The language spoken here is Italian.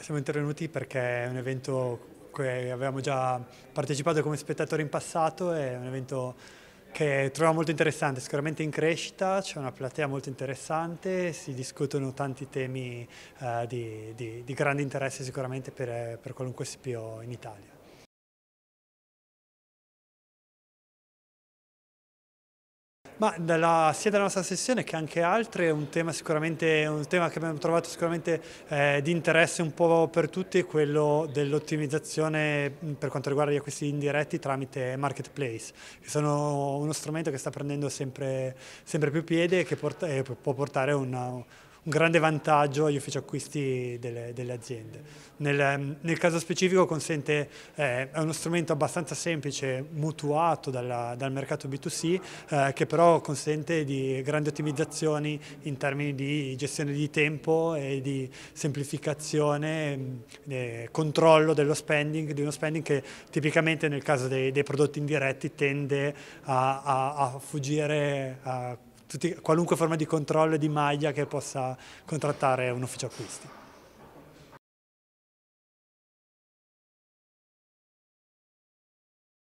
Siamo intervenuti perché è un evento che avevamo già partecipato come spettatori in passato, è un evento che troviamo molto interessante, sicuramente in crescita, c'è una platea molto interessante, si discutono tanti temi eh, di, di, di, grande interesse sicuramente per, per qualunque SPO in Italia. Ma la, sia della nostra sessione che anche altre un tema, un tema che abbiamo trovato sicuramente eh, di interesse un po' per tutti è quello dell'ottimizzazione mm, per quanto riguarda gli acquisti indiretti tramite marketplace, che sono uno strumento che sta prendendo sempre, sempre più piede e che porta, eh, può portare a una un grande vantaggio agli uffici acquisti delle, delle aziende. Nel, nel, caso specifico consente, eh, è uno strumento abbastanza semplice, mutuato dalla, dal mercato B2C, eh, che però consente di grandi ottimizzazioni in termini di gestione di tempo e di semplificazione, eh, controllo dello spending, di uno spending che tipicamente nel caso dei, dei prodotti indiretti tende a, a, a fuggire a tutti, qualunque forma di controllo di maglia che possa contrattare un ufficio acquisti.